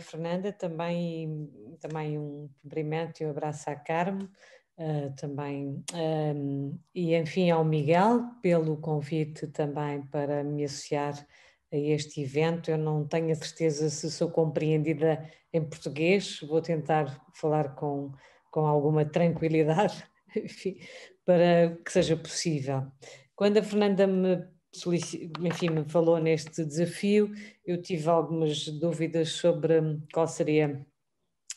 Fernanda, também, também um cumprimento e um abraço à Carmo, uh, também, um, ehm, e enfim ao Miguel, pelo convite também para me associar a este evento. Eu não tenho a certeza se sou compreendida em português, vou tentar falar com, com alguma tranquilidade, enfim, para que seja possível. Quando a Fernanda me enfim, me falou neste desafio. Eu tive algumas dúvidas sobre hum, qual seria,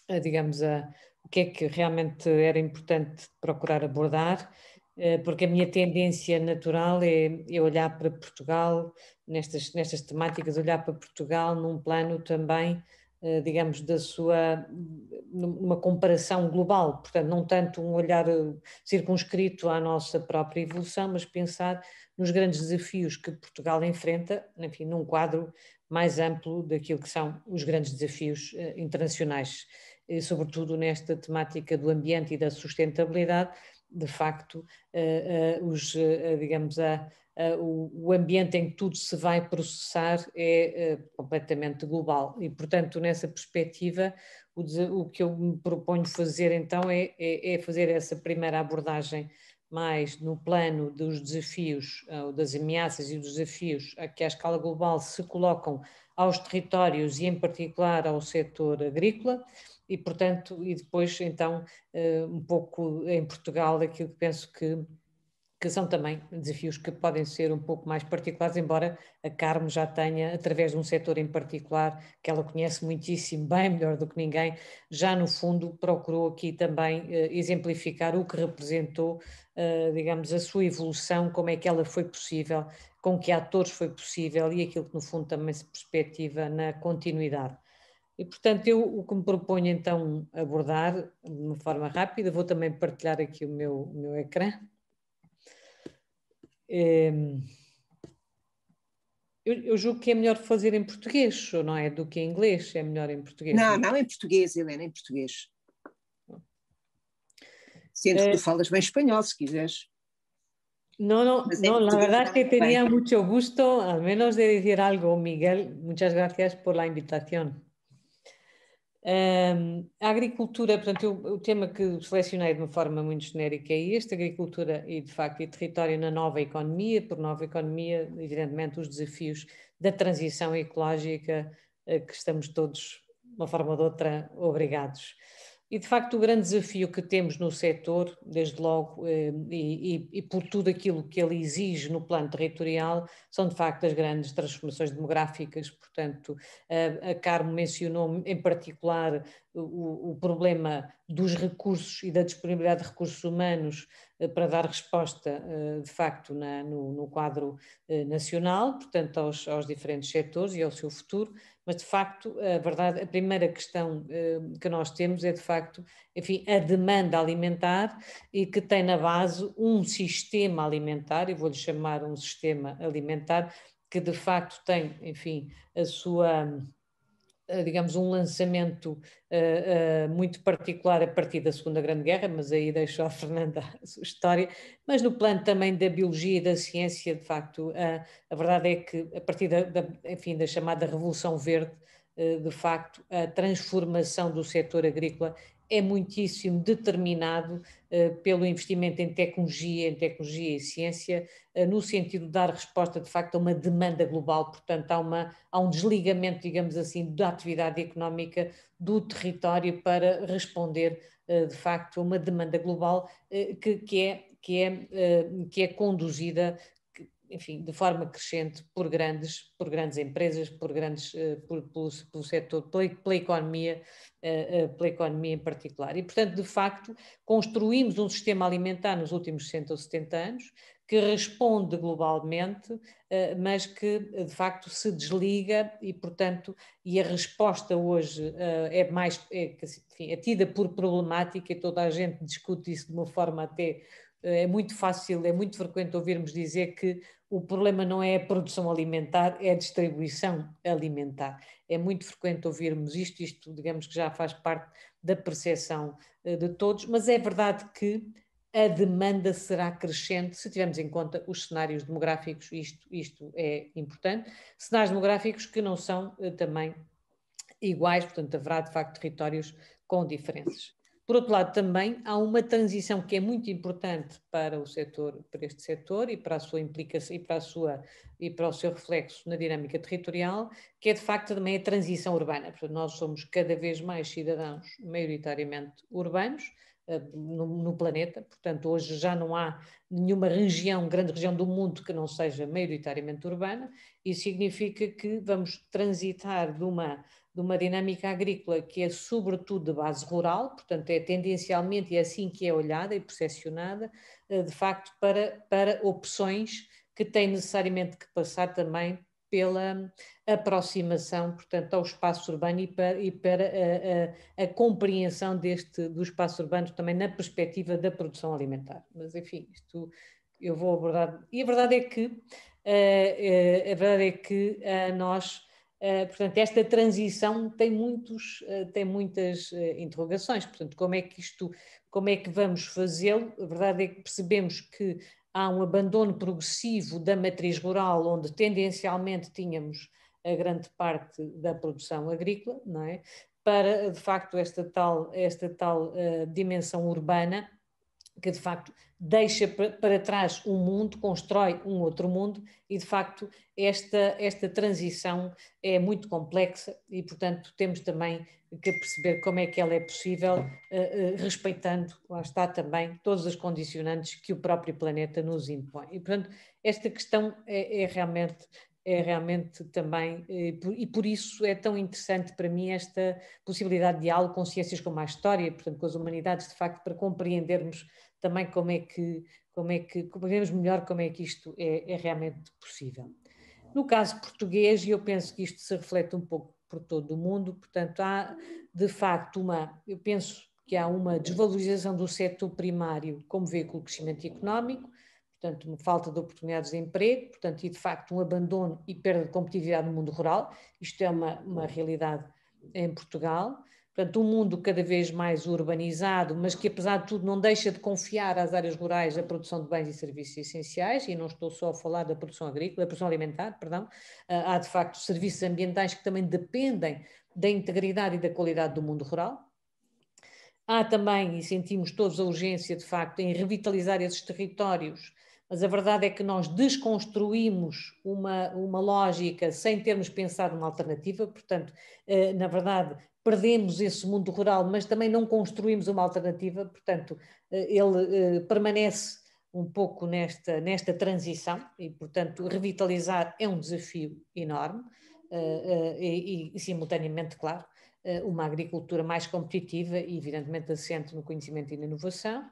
eh, digamos, a, o que é que realmente era importante procurar abordar, eh, porque a minha tendência natural é, é olhar para Portugal, nestas, nestas temáticas, olhar para Portugal num plano também eh, digamos, da sua, numa comparação global, portanto, não tanto um olhar circunscrito à nossa própria evolução, mas pensar nos grandes desafios que Portugal enfrenta, enfim, num quadro mais amplo daquilo que são os grandes desafios eh, internacionais, eh, sobretudo nesta temática do ambiente e da sustentabilidade, de facto, eh, os, digamos, a, o ambiente em que tudo se vai processar é completamente global e, portanto, nessa perspectiva, o, que eu me proponho fazer então é, é, é fazer essa primeira abordagem mais no plano dos desafios, eh, das ameaças e dos desafios a que à escala global se colocam aos territórios e, em particular, ao setor agrícola. E, portanto, e depois, então, eh, um pouco em Portugal, aquilo que penso que que são também desafios que podem ser um pouco mais particulares, embora a Carmo já tenha, através de um setor em particular, que ela conhece muitíssimo bem, melhor do que ninguém, já no fundo procurou aqui também eh, exemplificar o que representou, eh, digamos, a sua evolução, como é que ela foi possível, com que atores foi possível e aquilo que no fundo também se perspectiva na continuidade. E, portanto, eu o que me proponho então abordar de uma forma rápida, vou também partilhar aqui o meu, o meu ecrã. Ehm, eu, eu, julgo que é melhor fazer em português, não é? Do que em inglês, é melhor em português. Não, não, é? em português, Helena, em português. Sendo que eh, tu falas bem espanhol, se quiseres. No, no, no, la verdad que é tenía mucho gusto, al menos de decir algo, Miguel. Muchas gracias por la invitación. Um, a agricultura, portanto, eu, o tema que selecionei de uma forma muito genérica é este: agricultura e, de facto, e território na nova economia. Por nova economia, evidentemente, os desafios da transição ecológica eh, que estamos todos, de uma forma ou de outra, obrigados. E de facto, o grande desafio que temos no setor, desde logo, eh, e, e, e, por tudo aquilo que ele exige no plano territorial, são de facto as grandes transformações demográficas. Portanto, a, a Carmo mencionou em particular o, o, problema dos recursos e da disponibilidade de recursos humanos eh, para dar resposta, eh, de facto, na, no, no, quadro nacional, portanto, aos, aos diferentes setores e ao seu futuro mas, de facto, a verdade, a primeira questão eh, que nós temos é, de facto, enfim, a demanda alimentar e que tem na base um sistema alimentar, e vou-lhe chamar um sistema alimentar, que de facto tem, enfim, a sua eh, digamos, um lançamento uh, uh, muito particular a partir da Segunda Grande Guerra, mas aí deixo a Fernanda a sua história, mas no plano também da biologia e da ciência, de facto, uh, a verdade é que a partir da, da enfim, da chamada Revolução Verde, de facto, a transformação do setor agrícola é muitíssimo determinado eh, pelo investimento em tecnologia, em tecnologia e ciência, eh, no sentido de dar resposta, de facto, a uma demanda global. Portanto, há, uma, há um desligamento, digamos assim, da atividade económica do território para responder, eh, de facto, a uma demanda global que, que é que é, que é conduzida enfim, de forma crescente por grandes, por grandes empresas, por grandes, eh, por, pelo, pelo setor, pela, pela economia, eh, eh, pela economia em particular. E, portanto, de facto, construímos um sistema alimentar nos últimos 60 ou 70 anos que responde globalmente, eh, mas que eh, de facto se desliga e, portanto, e a resposta hoje eh, é mais é, assim, enfim, é tida por problemática e toda a gente discute isso de uma forma até é muito fácil, é muito frequente ouvirmos dizer que o problema não é a produção alimentar, é a distribuição alimentar. É muito frequente ouvirmos isto, isto digamos que já faz parte da percepção de todos, mas é verdade que a demanda será crescente se tivermos em conta os cenários demográficos, isto, isto é importante, cenários demográficos que não são eh, também iguais, portanto haverá de facto territórios com diferenças. Por outro lado, também há uma transição que é muito importante para o setor, para este setor e para a sua implicação e para a sua e para o seu reflexo na dinâmica territorial, que é de facto também a transição urbana. Portanto, nós somos cada vez mais cidadãos maioritariamente urbanos, eh, no, no, planeta, portanto, hoje já não há nenhuma região, grande região do mundo que não seja maioritariamente urbana, e significa que vamos transitar de uma, de uma dinâmica agrícola que é sobretudo de base rural, portanto, é tendencialmente, é assim que é olhada e percepcionada, eh, de facto, para, para opções que têm necessariamente que passar também pela aproximação, portanto, ao espaço urbano e para, e para a, a, a, compreensão deste, do espaço urbano também na perspectiva da produção alimentar. Mas, enfim, isto eu vou abordar. E a verdade é que, uh, uh, a verdade é que uh, nós, portanto, esta transição tem, muitos, tem muitas interrogações. Portanto, como é que isto, como é que vamos fazê-lo? A verdade é que percebemos que há um abandono progressivo da matriz rural, onde tendencialmente tínhamos a grande parte da produção agrícola, não é? para, de facto, esta tal, esta tal uh, dimensão urbana que de facto deixa para trás um mundo, constrói um outro mundo e de facto esta, esta transição é muito complexa e portanto temos também que perceber como é que ela é possível, eh, eh, respeitando, lá está também, todas as condicionantes que o próprio planeta nos impõe. E portanto esta questão é, é realmente é realmente também, eh, e por isso é tão interessante para mim esta possibilidade de diálogo com ciências como a história, portanto com as humanidades, de facto, para compreendermos também como é que, como é que compreendemos melhor como é que isto é, é realmente possível. No caso português, e eu penso que isto se reflete um pouco por todo o mundo, portanto há de facto uma, eu penso que há uma desvalorização do setor primário como veículo de crescimento económico, portanto, falta de oportunidades de emprego, portanto, e de facto um abandono e perda de competitividade no mundo rural. Isto é uma, uma realidade em Portugal. Portanto, um mundo cada vez mais urbanizado, mas que, apesar de tudo, não deixa de confiar às áreas rurais a produção de bens e serviços essenciais, e não estou só a falar da produção agrícola, da produção alimentar, perdão. Ah, há, de facto, serviços ambientais que também dependem da integridade e da qualidade do mundo rural. Há também, e sentimos todos a urgência, de facto, em revitalizar esses territórios mas a verdade é que nós desconstruímos uma, uma lógica sem termos pensado uma alternativa, portanto, eh, na verdade, perdemos esse mundo rural, mas também não construímos uma alternativa, portanto, eh, ele eh, permanece um pouco nesta, nesta transição e, portanto, revitalizar é um desafio enorme e, e, simultaneamente, claro, uma agricultura mais competitiva e, evidentemente, assente no conhecimento e na inovação.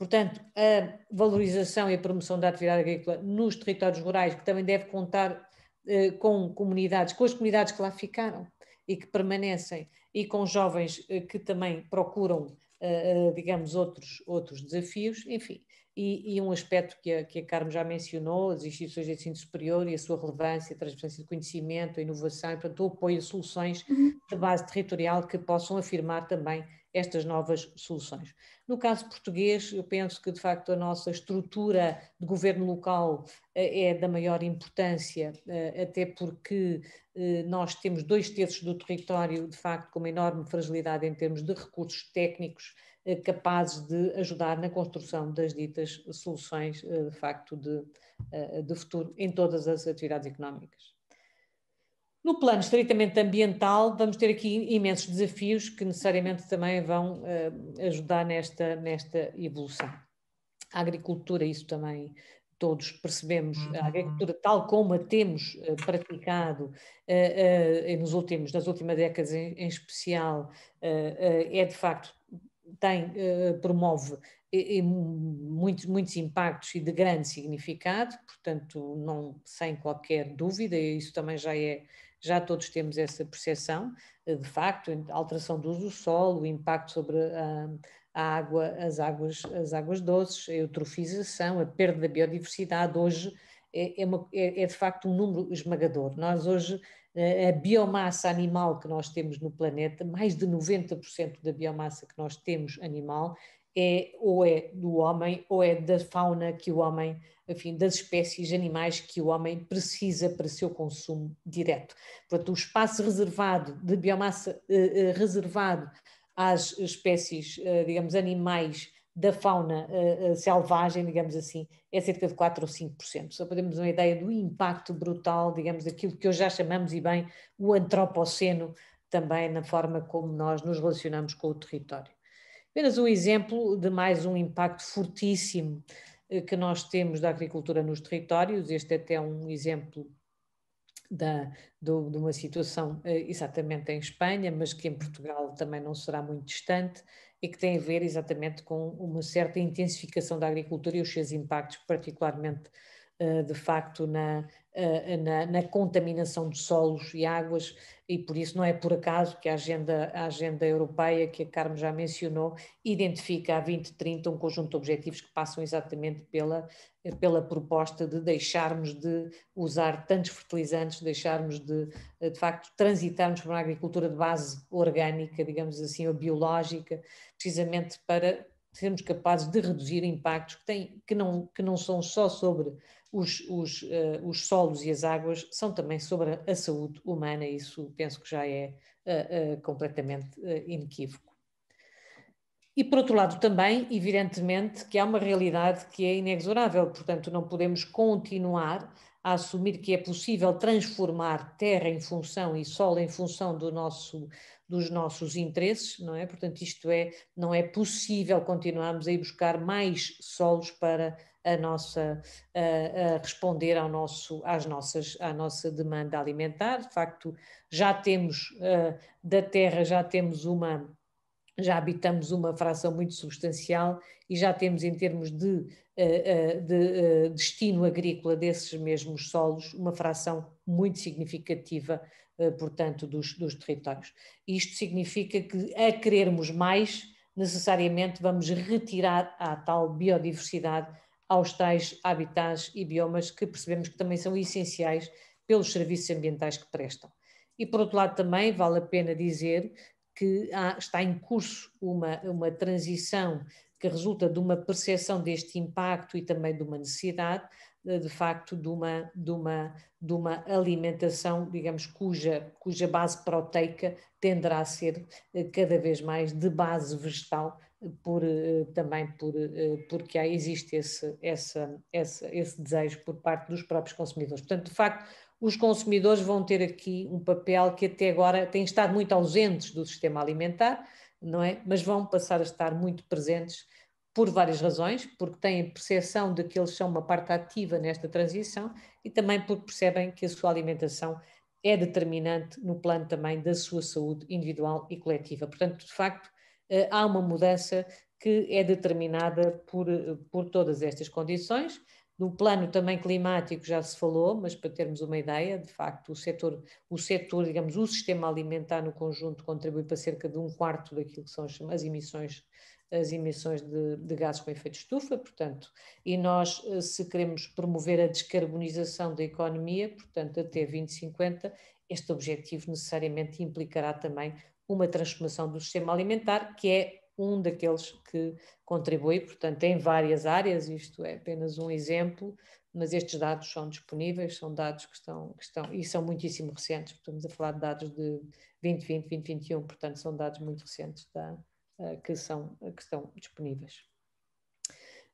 Portanto, a valorização e a promoção da atividade agrícola nos territórios rurais, que também deve contar eh, com comunidades, com as comunidades que lá ficaram e que permanecem, e com jovens eh, que também procuram, eh, digamos, outros, outros desafios, enfim. E, e um aspecto que a, que a Carmo já mencionou, as instituições de ensino superior e a sua relevância, a transferência de conhecimento, a inovação, e, portanto, o apoio a soluções uhum. de base territorial que possam afirmar também estas novas soluções. No caso português, eu penso que de facto a nossa estrutura de governo local eh, é da maior importância, eh, até porque eh, nós temos dois terços do território, de facto, com uma enorme fragilidade em termos de recursos técnicos capazes de ajudar na construção das ditas soluções, de facto, de, de futuro em todas as atividades económicas. No plano estritamente ambiental, vamos ter aqui imensos desafios que necessariamente também vão uh, ajudar nesta, nesta evolução. A agricultura, isso também todos percebemos, a uhum. agricultura tal como a temos uh, praticado uh, nos últimos, nas últimas décadas em, em especial, é de facto, tem, promove e muitos, muitos impactos e de grande significado, portanto, não sem qualquer dúvida, isso também já é já todos temos essa percepção, eh, de facto, a alteração do uso do solo, o impacto sobre a, ah, a água, as águas, as águas doces, a eutrofização, a perda da biodiversidade, hoje é, é, uma, é, é de facto um número esmagador. Nós hoje, eh, a biomassa animal que nós temos no planeta, mais de 90% da biomassa que nós temos animal é ou é do homem ou é da fauna que o homem, enfim, das espécies animais que o homem precisa para seu consumo direto. Portanto, o espaço reservado de biomassa eh, eh reservado às espécies, eh, digamos, animais da fauna eh, eh selvagem, digamos assim, é cerca de 4 ou 5%. Só podemos uma ideia do impacto brutal, digamos, daquilo que hoje já chamamos e bem o antropoceno, também na forma como nós nos relacionamos com o território. Apenas um exemplo de mais um impacto fortíssimo eh, que nós temos da agricultura nos territórios. Este é até um exemplo da, do, de uma situação eh, exatamente em Espanha, mas que em Portugal também não será muito distante e que tem a ver exatamente com uma certa intensificação da agricultura e os seus impactos, particularmente eh, de facto na, na, na, contaminação de solos e águas, e por isso não é por acaso que a agenda, a agenda europeia, que a Carmo já mencionou, identifica a 2030 um conjunto de objetivos que passam exatamente pela, pela proposta de deixarmos de usar tantos fertilizantes, deixarmos de, de facto, transitarmos para uma agricultura de base orgânica, digamos assim, ou biológica, precisamente para sermos capazes de reduzir impactos que, têm, que, não, que não são só sobre os, os, uh, os solos e as águas são também sobre a, saúde humana, isso penso que já é uh, completamente inequívoco. E por outro lado, também, evidentemente, que há uma realidade que é inexorável, portanto, não podemos continuar a assumir que é possível transformar terra em função e solo em função do nosso, dos nossos interesses, não é? Portanto, isto é, não é possível continuarmos a ir buscar mais solos para a nossa a, a responder ao nosso, às nossas, à nossa demanda alimentar. De facto, já temos eh, da terra já temos uma já habitamos uma fração muito substancial e já temos, em termos de, eh, eh, de, eh, destino agrícola desses mesmos solos, uma fração muito significativa, portanto, dos, dos territórios. Isto significa que, a querermos mais, necessariamente vamos retirar a tal biodiversidade aos tais habitats e biomas que percebemos que também são essenciais pelos serviços ambientais que prestam. E, por outro lado, também vale a pena dizer que há, está em curso uma, uma transição que resulta de uma percepção deste impacto e também de uma necessidade, eh, de facto, de uma, de uma, de uma alimentação, digamos, cuja, cuja base proteica tenderá a ser eh, cada vez mais de base vegetal, por, eh, também por, porque há, existe esse, essa, esse, esse desejo por parte dos próprios consumidores. Portanto, de facto, os consumidores vão ter aqui um papel que até agora têm estado muito ausentes do sistema alimentar, não é? Mas vão passar a estar muito presentes por várias razões, porque têm a percepção de que eles são uma parte ativa nesta transição e também porque percebem que a sua alimentação é determinante no plano também da sua saúde individual e coletiva. Portanto, de facto, eh, há uma mudança que é determinada por, eh, por todas estas condições no plano também climático já se falou, mas para termos uma ideia, de facto, o setor, o setor, digamos, o sistema alimentar no conjunto contribui para cerca de um quarto daquilo que são as emissões, as emissões de, de gases com efeito estufa, portanto, e nós, eh, se queremos promover a descarbonização da economia, portanto, até 2050, este objetivo necessariamente implicará também uma transformação do sistema alimentar, que é um daqueles que contribui, portanto, em várias áreas, isto é apenas um exemplo, mas estes dados são disponíveis, são dados que estão, que estão e são muitíssimo recentes, estamos a falar de dados de 2020, 2021, portanto, são dados muito recentes da, eh, que, são, que estão disponíveis.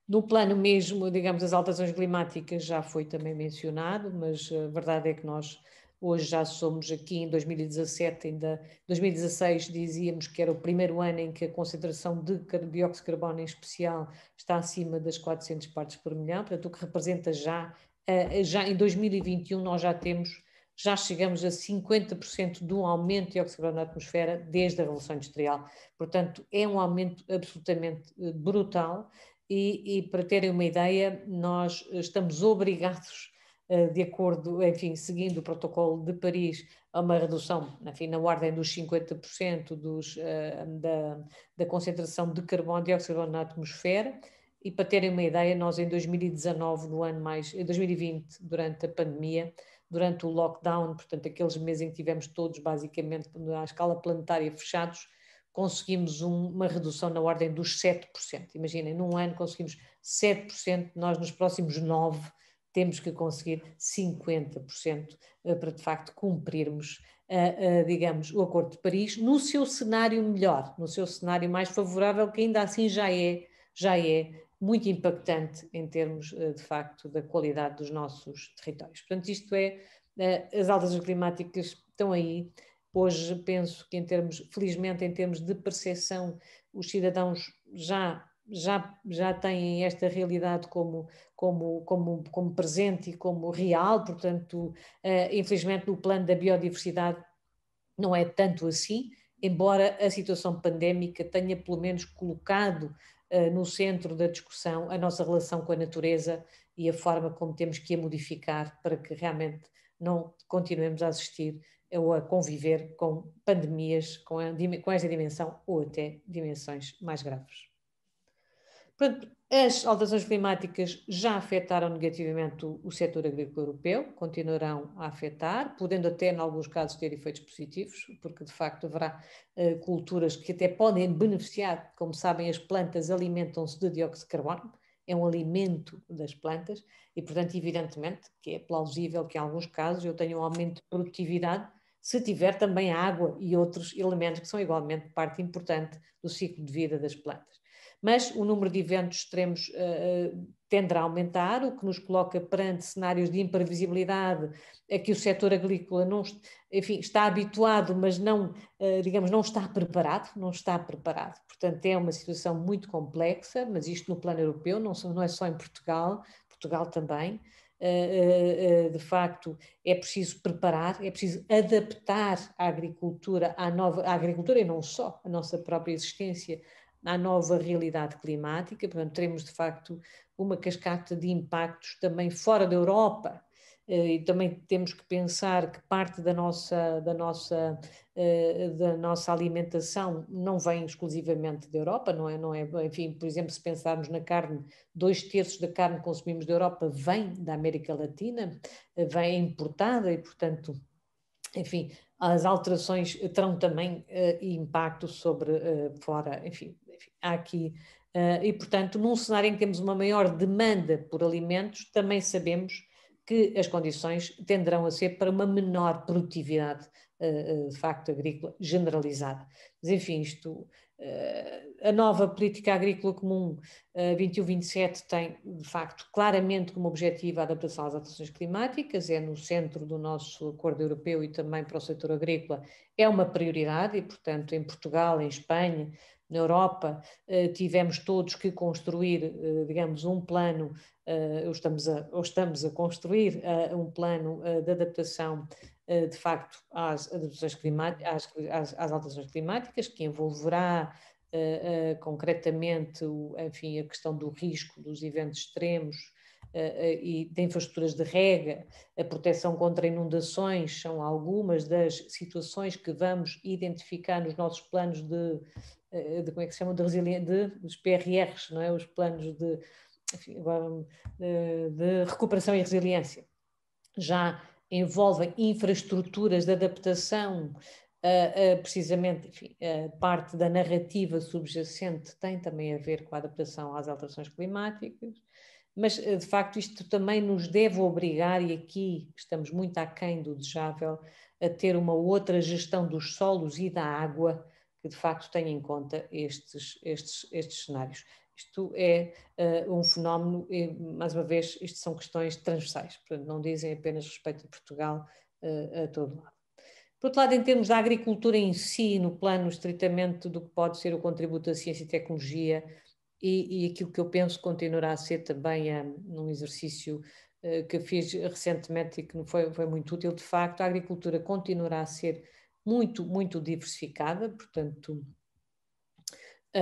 No plano mesmo, digamos, as alterações climáticas já foi também mencionado, mas a eh, verdade é que nós Hoje já somos aqui em 2017, ainda 2016 dizíamos que era o primeiro ano em que a concentração de dióxido de carbono em especial está acima das 400 partes por milhão, portanto o que representa já, eh, eh, já em 2021 nós já temos, já chegamos a 50% de um aumento de dióxido de carbono na atmosfera desde a Revolução Industrial. Portanto é um aumento absolutamente eh, brutal e, e para terem uma ideia, nós estamos obrigados eh, de acordo, enfim, seguindo o protocolo de Paris, a uma redução, enfim, na ordem dos 50% dos, eh, da, da concentração de carbono dióxido na atmosfera. E para terem uma ideia, nós em 2019, no ano mais, em 2020, durante a pandemia, durante o lockdown, portanto, aqueles meses em que tivemos todos basicamente à escala planetária fechados, conseguimos um, uma redução na ordem dos 7%. Imaginem, num ano conseguimos 7%, nós nos próximos 9% temos que conseguir 50% eh, para de facto cumprirmos, eh, eh, digamos, o Acordo de Paris no seu cenário melhor, no seu cenário mais favorável, que ainda assim já é, já é muito impactante em termos, de facto, da qualidade dos nossos territórios. Portanto, isto é, as altas climáticas estão aí. Hoje penso que em termos, felizmente em termos de percepção, os cidadãos já já, já têm esta realidade como, como, como, como presente e como real, portanto, uh, infelizmente, no plano da biodiversidade não é tanto assim, embora a situação pandémica tenha, pelo menos, colocado uh, no centro da discussão a nossa relação com a natureza e a forma como temos que a modificar para que realmente não continuemos a assistir ou a conviver com pandemias com, a, com esta dimensão ou até dimensões mais graves as alterações climáticas já afetaram negativamente o, o setor agrícola europeu, continuarão a afetar, podendo até, em alguns casos, ter efeitos positivos, porque de facto haverá uh, culturas que até podem beneficiar, como sabem, as plantas alimentam-se de dióxido de carbono, é um alimento das plantas, e portanto, evidentemente, que é plausível que em alguns casos eu tenha um aumento de produtividade se tiver também água e outros elementos que são igualmente parte importante do ciclo de vida das plantas mas o número de eventos extremos uh, eh, eh, tenderá a aumentar, o que nos coloca perante cenários de imprevisibilidade a que o setor agrícola não, enfim, está habituado, mas não, uh, digamos, não está preparado, não está preparado. Portanto, é uma situação muito complexa, mas isto no plano europeu, não, não é só em Portugal, Portugal também, de facto é preciso preparar, é preciso adaptar a agricultura à nova à agricultura e não só a nossa própria existência à nova realidade climática. Portanto, teremos de facto uma cascata de impactos também fora da Europa. Eh, e também temos que pensar que parte da nossa, da, nossa, eh, da nossa alimentação não vem exclusivamente da Europa, não é, não é? Enfim, por exemplo, se pensarmos na carne, dois terços da carne que consumimos da Europa vem da América Latina, eh, vem importada e, portanto, enfim, as alterações terão também impacto sobre fora, enfim, enfim, há aqui. Uh, e, portanto, num cenário em que temos uma maior demanda por alimentos, também sabemos que as condições tenderão a ser para uma menor produtividade, uh, de facto, agrícola generalizada. Mas, enfim, isto a nova política agrícola comum 21-27 tem, de facto, claramente como objetivo a adaptação às alterações climáticas, é no centro do nosso acordo europeu e também para o setor agrícola, é uma prioridade e, portanto, em Portugal, em Espanha, na Europa, eh, tivemos todos que construir, eh, digamos, um plano, eh, ou estamos a, ou estamos a construir um plano de adaptação, de facto, às, às, às alterações climáticas, que envolverá concretamente, enfim, a questão do risco dos eventos extremos, e de infraestruturas de rega, a proteção contra inundações são algumas das situações que vamos identificar nos nossos planos de, eh, de como é que se chama, de resiliência, de, os PRRs, não é? os planos de, enfim, de, de recuperação e resiliência. Já envolvem infraestruturas de adaptação Uh, uh, precisamente, enfim, uh, parte da narrativa subjacente tem também a ver com a adaptação às alterações climáticas, mas eh, de facto isto também nos deve obrigar, e aqui estamos muito aquém do desejável, a ter uma outra gestão dos solos e da água que de facto tenha em conta estes, estes, estes cenários. Isto é uh, um fenómeno, e, mais uma vez, isto são questões transversais, portanto, não dizem apenas respeito a Portugal uh, a todo lado. Por outro lado, em termos da agricultura em si, no plano estritamente do que pode ser o contributo da ciência e tecnologia, e, e aquilo que eu penso continuará a ser também um, eh, num exercício uh, que fiz recentemente e que foi, foi muito útil, de facto, a agricultura continuará a ser muito, muito diversificada, portanto, uh,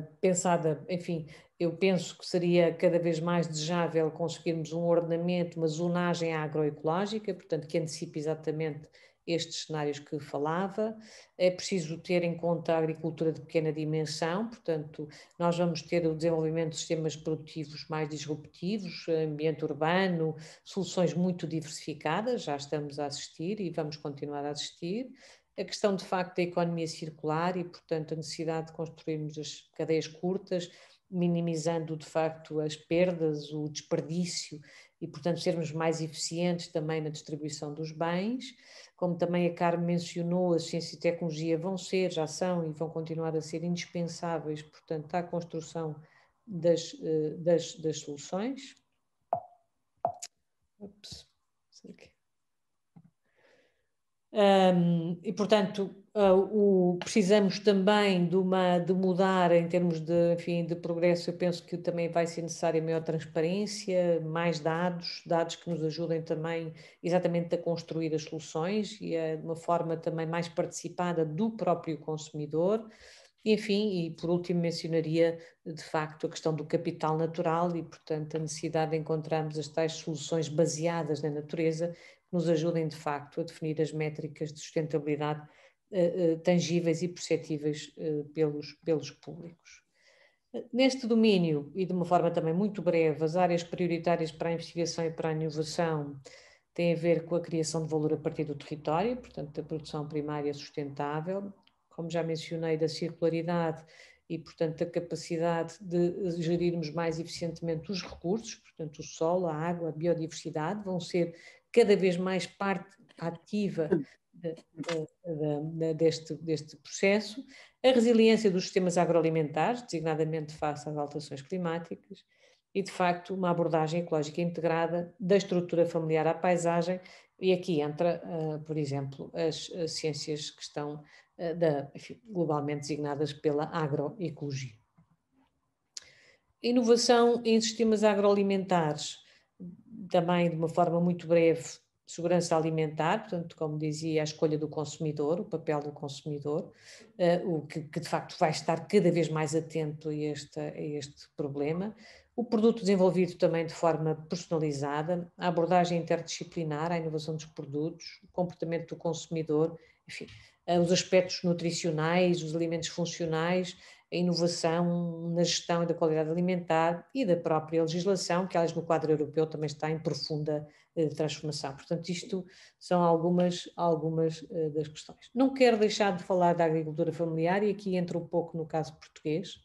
uh, pensada, enfim, eu penso que seria cada vez mais desejável conseguirmos um ordenamento, uma zonagem agroecológica, portanto, que antecipe exatamente estes cenários que falava. É preciso ter em conta a agricultura de pequena dimensão, portanto, nós vamos ter o desenvolvimento de sistemas produtivos mais disruptivos, ambiente urbano, soluções muito diversificadas, já estamos a assistir e vamos continuar a assistir. A questão, de facto, da economia circular e, portanto, a necessidade de construirmos as cadeias curtas, minimizando, de facto, as perdas, o desperdício e, portanto, sermos mais eficientes também na distribuição dos bens como também a Carmen mencionou, a ciência e tecnologia vão ser, já são e vão continuar a ser indispensáveis, portanto, à construção das, eh, das, das soluções. Ops, sei aqui. Um, e, portanto, uh, o, precisamos também de, uma, de mudar em termos de, enfim, de progresso. Eu penso que também vai ser necessária maior transparência, mais dados, dados que nos ajudem também exatamente a construir as soluções e a, de uma forma também mais participada do próprio consumidor. Enfim, e por último mencionaria de facto a questão do capital natural e, portanto, a necessidade de encontrarmos as tais soluções baseadas na natureza nos ajudem de facto a definir as métricas de sustentabilidade uh, uh, tangíveis e perceptíveis uh, pelos, pelos públicos. Neste domínio, e de uma forma também muito breve, as áreas prioritárias para a investigação e para a inovação têm a ver com a criação de valor a partir do território, portanto, da produção primária sustentável, como já mencionei, da circularidade e, portanto, da capacidade de gerirmos mais eficientemente os recursos, portanto, o solo, a água, a biodiversidade, vão ser cada vez mais parte ativa de, de, de, deste, deste processo, a resiliência dos sistemas agroalimentares, designadamente face às alterações climáticas, e de facto uma abordagem ecológica integrada da estrutura familiar à paisagem, e aqui entra, uh, por exemplo, as, as, ciências que estão uh, da, enfim, globalmente designadas pela agroecologia. Inovação em sistemas agroalimentares também de uma forma muito breve segurança alimentar, portanto, como dizia, a escolha do consumidor, o papel do consumidor, uh, o que, que, de facto vai estar cada vez mais atento a este, a este problema. O produto desenvolvido também de forma personalizada, a abordagem interdisciplinar, a inovação dos produtos, o comportamento do consumidor, enfim, eh, os aspectos nutricionais, os alimentos funcionais, a inovação na gestão da qualidade alimentar e da própria legislação, que, aliás, no quadro europeu também está em profunda eh, transformação. Portanto, isto são algumas, algumas eh, das questões. Não quero deixar de falar da agricultura familiar e aqui entro um pouco no caso português.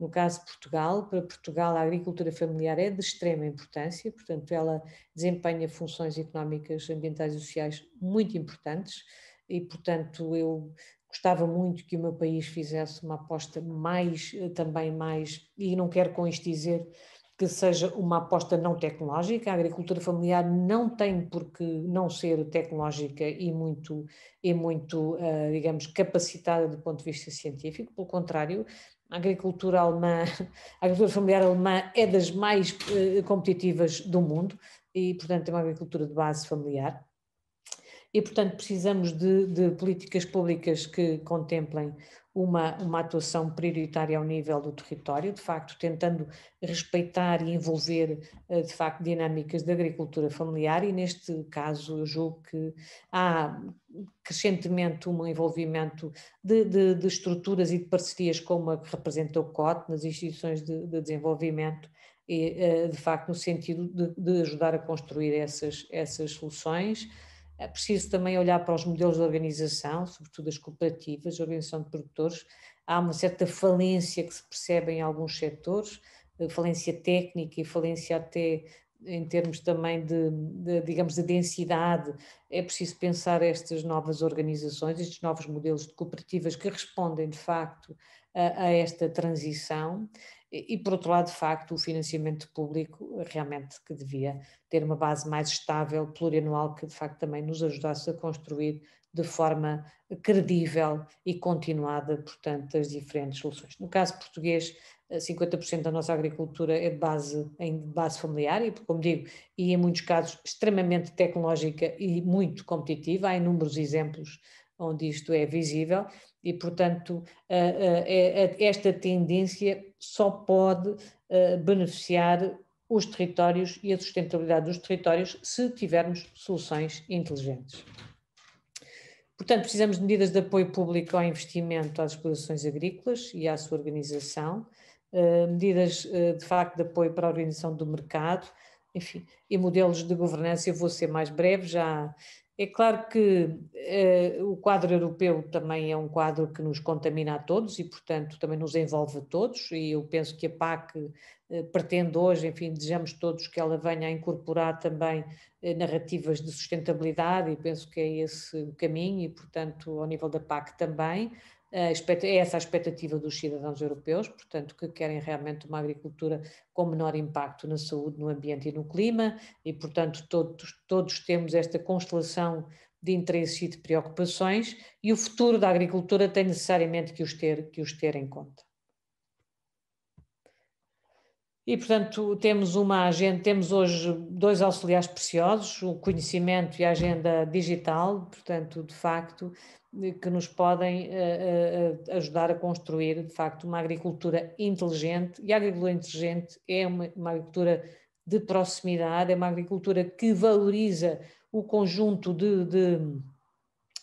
No caso de Portugal, para Portugal a agricultura familiar é de extrema importância, portanto, ela desempenha funções económicas, ambientais e sociais muito importantes e, portanto, eu Gostava muito que o meu país fizesse uma aposta mais, eh, também mais, e não quero com isto dizer que seja uma aposta não tecnológica. A agricultura familiar não tem por que não ser tecnológica e muito, e muito eh, digamos, capacitada do ponto de vista científico. Pelo contrário, a agricultura alemã, a agricultura familiar alemã é das mais eh, competitivas do mundo e, portanto, é uma agricultura de base familiar e, portanto, precisamos de, de, políticas públicas que contemplem uma, uma atuação prioritária ao nível do território, de facto, tentando respeitar e envolver, eh, de facto, dinâmicas da agricultura familiar, e neste caso, eu julgo que há crescentemente um envolvimento de, de, de estruturas e de parcerias como a que representa o COT nas instituições de, de desenvolvimento, e, eh, de facto, no sentido de, ajudar a construir essas, essas soluções é preciso também olhar para os modelos de organização, sobretudo as cooperativas, a organização de produtores. Há uma certa falência que se percebe em alguns setores, eh, falência técnica e falência até em termos também de, de, digamos, de densidade, é preciso pensar estas novas organizações, estes novos modelos de cooperativas que respondem, de facto, a, a esta transição. E, por outro lado, de facto, o financiamento público realmente que devia ter uma base mais estável, plurianual, que de facto também nos ajudasse a construir de forma credível e continuada, portanto, as diferentes soluções. No caso português, 50% eh, da nossa agricultura é de base, em base familiar e, como digo, e em muitos casos extremamente tecnológica e muito competitiva. Há inúmeros exemplos onde isto é visível e, portanto, eh, eh, é, é, esta tendência só pode eh, beneficiar os territórios e a sustentabilidade dos territórios se tivermos soluções inteligentes. Portanto, precisamos de medidas de apoio público ao investimento às explorações agrícolas e à sua organização, medidas de facto de apoio para a organização do mercado, enfim, e modelos de governança. Eu vou ser mais breve, já é claro que eh, o quadro europeu também é um quadro que nos contamina a todos e, portanto, também nos envolve a todos. E eu penso que a PAC eh, pretende hoje, enfim, desejamos todos que ela venha a incorporar também eh, narrativas de sustentabilidade e penso que é esse o caminho. E, portanto, ao nível da PAC também, é essa a expectativa dos cidadãos europeus, portanto, que querem realmente uma agricultura com menor impacto na saúde, no ambiente e no clima, e, portanto, todos, todos temos esta constelação de interesses e de preocupações, e o futuro da agricultura tem necessariamente que os ter, que os ter em conta. E, portanto, temos uma agenda, temos hoje dois auxiliares preciosos, o conhecimento e a agenda digital, portanto, de facto, que nos podem eh, eh, eh, ajudar a construir, de facto, uma agricultura inteligente. E a agricultura inteligente é uma, uma agricultura de proximidade, é uma agricultura que valoriza o conjunto de, de,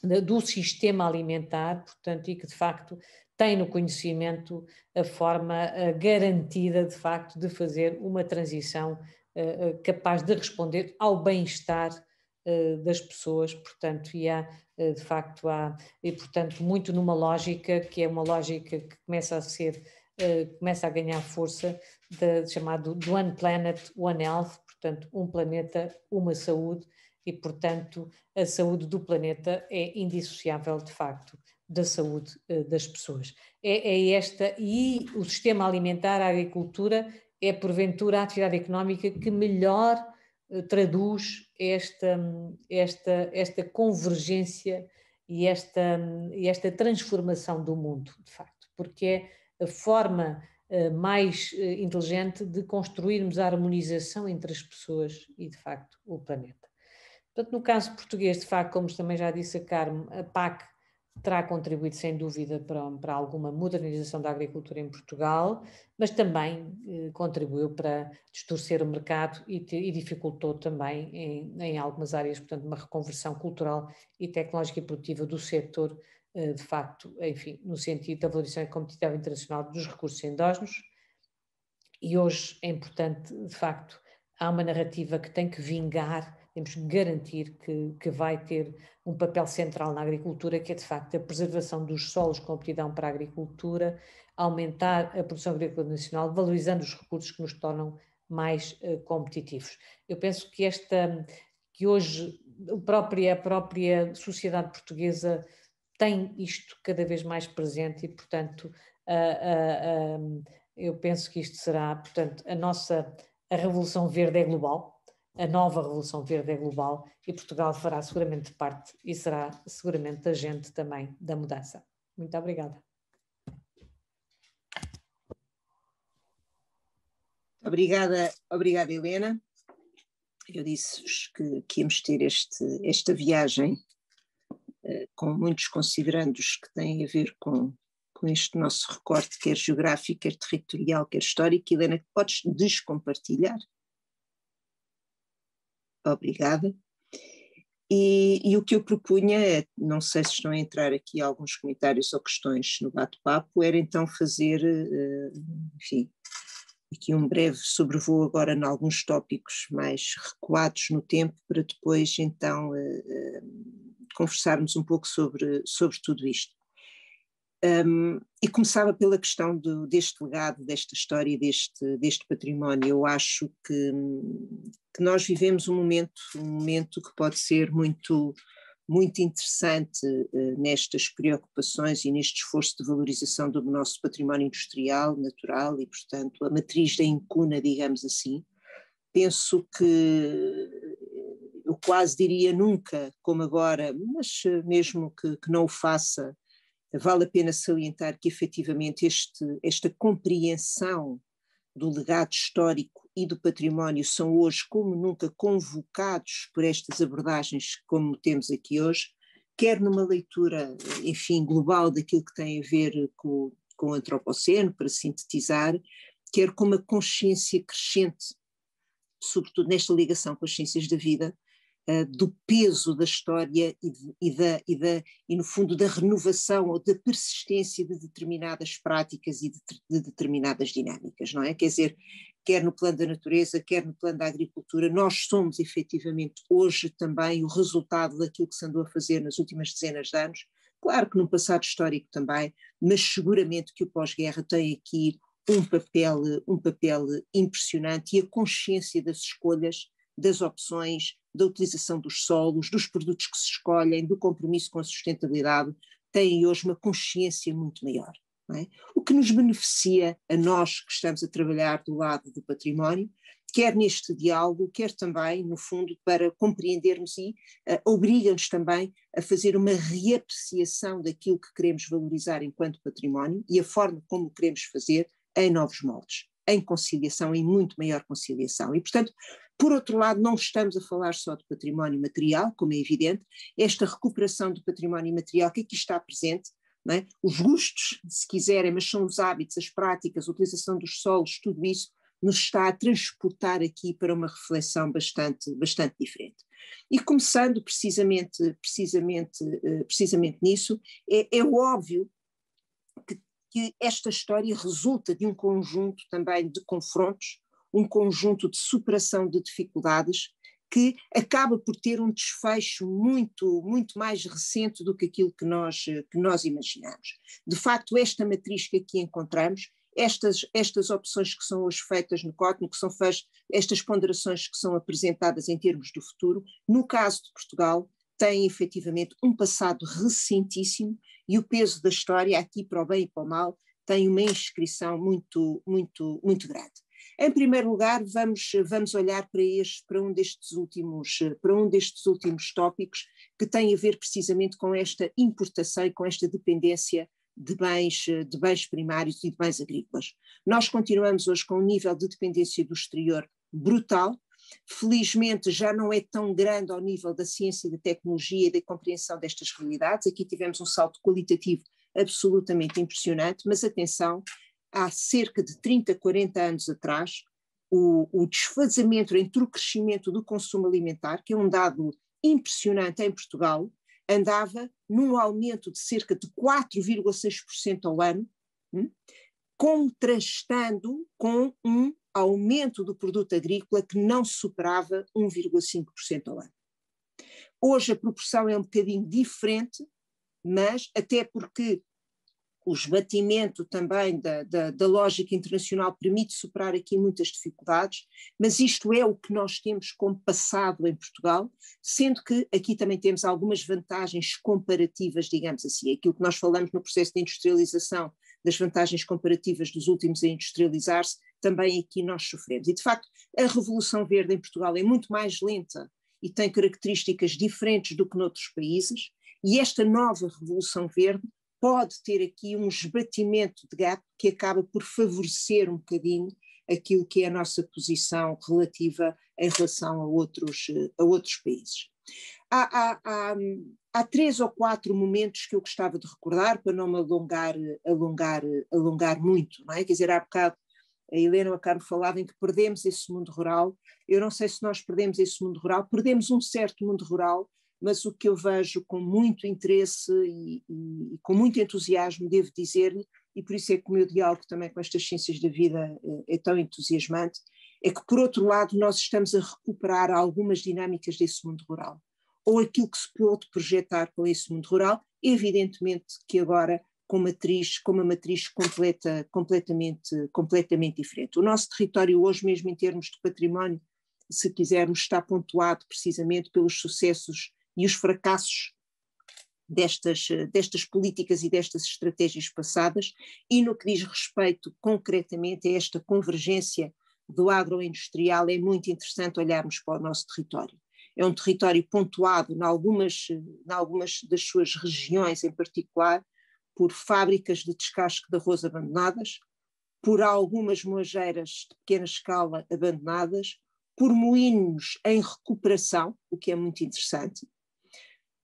de do sistema alimentar, portanto, e que, de facto, tem no conhecimento a forma eh, garantida, de facto, de fazer uma transição eh, eh, capaz de responder ao bem-estar das pessoas, portanto, e há, de facto, há, e portanto, muito numa lógica que é uma lógica que começa a ser, começa a ganhar força, de, chamado One Planet, One Health, portanto, um planeta, uma saúde, e, portanto, a saúde do planeta é indissociável, de facto, da saúde uh, das pessoas. É, é, esta, e o sistema alimentar, a agricultura, é porventura a atividade económica que melhor uh, traduz esta, esta, esta convergência e esta, e esta transformação do mundo, de facto, porque é a forma eh, mais inteligente de construirmos a harmonização entre as pessoas e, de facto, o planeta. Portanto, no caso português, de facto, como também já disse a Carmo, a PAC terá contribuído sem dúvida para, para, alguma modernização da agricultura em Portugal, mas também eh, contribuiu para distorcer o mercado e, te, e dificultou também em, em, algumas áreas, portanto, uma reconversão cultural e tecnológica e produtiva do setor, eh, de facto, enfim, no sentido da valorização competitiva internacional dos recursos endógenos. E hoje é importante, de facto, há uma narrativa que tem que vingar temos que garantir que, que vai ter um papel central na agricultura, que é de facto a preservação dos solos com aptidão para a agricultura, aumentar a produção agrícola nacional, valorizando os recursos que nos tornam mais uh, competitivos. Eu penso que esta, que hoje a própria, a própria sociedade portuguesa tem isto cada vez mais presente e, portanto, uh, uh, eu penso que isto será, portanto, a nossa a revolução verde é global, a nova Revolução Verde é global e Portugal fará seguramente parte e será seguramente agente também da mudança. Muito obrigada. Obrigada, obrigada Helena. Eu disse-vos que, que íamos ter este, esta viagem eh, com muitos considerandos que têm a ver com, com este nosso recorte, quer geográfico, quer territorial, quer histórico. Helena, podes descompartilhar? obrigada. E, e, o que eu propunha é, não sei se estão a entrar aqui alguns comentários ou questões no bate-papo, era então fazer, eh, enfim, aqui um breve sobrevoo agora em alguns tópicos mais recuados no tempo, para depois então eh, eh, conversarmos um pouco sobre, sobre tudo isto. Um, e começava pela questão do, deste legado, desta história, deste, deste património. Eu acho que, que, nós vivemos um momento, um momento que pode ser muito, muito interessante uh, nestas preocupações e neste esforço de valorização do nosso património industrial, natural e, portanto, a matriz da incuna, digamos assim. Penso que eu quase diria nunca, como agora, mas eh, mesmo que, que não o faça, Vale a pena salientar que, efetivamente, este, esta compreensão do legado histórico e do património são hoje, como nunca, convocados por estas abordagens, como temos aqui hoje, quer numa leitura, enfim, global daquilo que tem a ver com, com o antropoceno, para sintetizar, quer com uma consciência crescente, sobretudo nesta ligação com as ciências da vida, uh, do peso da história e, de, e, da, e, da, e, no fundo, da renovação ou da persistência de determinadas práticas e de, de determinadas dinâmicas, não é? Quer dizer, quer no plano da natureza, quer no plano da agricultura, nós somos efetivamente hoje também o resultado daquilo que se andou a fazer nas últimas dezenas de anos, claro que num passado histórico também, mas seguramente que o pós-guerra tem aqui um papel, um papel impressionante e a consciência das escolhas, das opções, da utilização dos solos, dos produtos que se escolhem, do compromisso com a sustentabilidade, têm hoje uma consciência muito maior. É? O que nos beneficia a nós que estamos a trabalhar do lado do património, quer neste diálogo, quer também, no fundo, para compreendermos e uh, obriga-nos também a fazer uma reapreciação daquilo que queremos valorizar enquanto património e a forma como queremos fazer em novos moldes em conciliação, em muito maior conciliação. E, portanto, por outro lado, não estamos a falar só de património material, como é evidente, esta recuperação do património material que aqui está presente, é? os gostos, se quiserem, mas são os hábitos, as práticas, a utilização dos solos, tudo isso nos está a transportar aqui para uma reflexão bastante, bastante diferente. E começando precisamente, precisamente, eh, precisamente nisso, é, é óbvio que que esta história resulta de um conjunto também de confrontos, um conjunto de superação de dificuldades que acaba por ter um desfecho muito muito mais recente do que aquilo que nós que nós imaginamos. De facto, esta matriz que aqui encontramos estas, estas opções que são hoje feitas no Cotno, que são feitas, estas ponderações que são apresentadas em termos do futuro, no caso de Portugal, tem efetivamente um passado recentíssimo e o peso da história, aqui para o bem e para o mal, tem uma inscrição muito, muito, muito grande. Em primeiro lugar, vamos, vamos olhar para, este, para, um destes últimos, para um destes últimos tópicos que tem a ver precisamente com esta importação e com esta dependência de bens, de bens primários e de bens agrícolas. Nós continuamos hoje com um nível de dependência do exterior brutal, Felizmente já não é tão grande ao nível da ciência, e da tecnologia e da compreensão destas realidades. Aqui tivemos um salto qualitativo absolutamente impressionante, mas atenção, há cerca de 30, 40 anos atrás, o, o desfazamento entre o crescimento do consumo alimentar, que é um dado impressionante em Portugal, andava num aumento de cerca de 4,6% ao ano, hum, contrastando com um aumento do produto agrícola que não superava 1,5% ao ano. Hoje a proporção é um bocadinho diferente, mas até porque o esbatimento também da, da, da, lógica internacional permite superar aqui muitas dificuldades, mas isto é o que nós temos como passado em Portugal, sendo que aqui também temos algumas vantagens comparativas, digamos assim, aquilo que nós falamos no processo de industrialização, das vantagens comparativas dos últimos a industrializar-se, também aqui nós sofremos. E, de facto, a Revolução Verde em Portugal é muito mais lenta e tem características diferentes do que noutros países, e esta nova Revolução Verde pode ter aqui um esbatimento de gato que acaba por favorecer um bocadinho aquilo que é a nossa posição relativa em relação a outros, eh, a outros países. Há, há, há, há três ou quatro momentos que eu gostava de recordar para não me alongar, eh, alongar, eh, alongar muito, não é? Quer dizer, há bocado a Helena ou a Carmo falavam em que perdemos esse mundo rural. Eu não sei se nós perdemos esse mundo rural, perdemos um certo mundo rural, mas o que eu vejo com muito interesse e, e, e com muito entusiasmo, devo dizer-lhe, e por isso é que o meu diálogo também com estas ciências da vida é, é tão entusiasmante, é que, por outro lado, nós estamos a recuperar algumas dinâmicas desse mundo rural, ou aquilo que se pôde projetar com esse mundo rural, evidentemente que agora com, matriz, com uma matriz completa, completamente, completamente diferente. O nosso território hoje, mesmo em termos de património, se quisermos, está pontuado precisamente pelos sucessos e os fracassos destas, destas políticas e destas estratégias passadas, e no que diz respeito concretamente a esta convergência do agroindustrial, é muito interessante olharmos para o nosso território. É um território pontuado, em algumas, em algumas das suas regiões em particular, por fábricas de descasque de arroz abandonadas, por algumas moageiras de pequena escala abandonadas, por moinhos em recuperação, o que é muito interessante,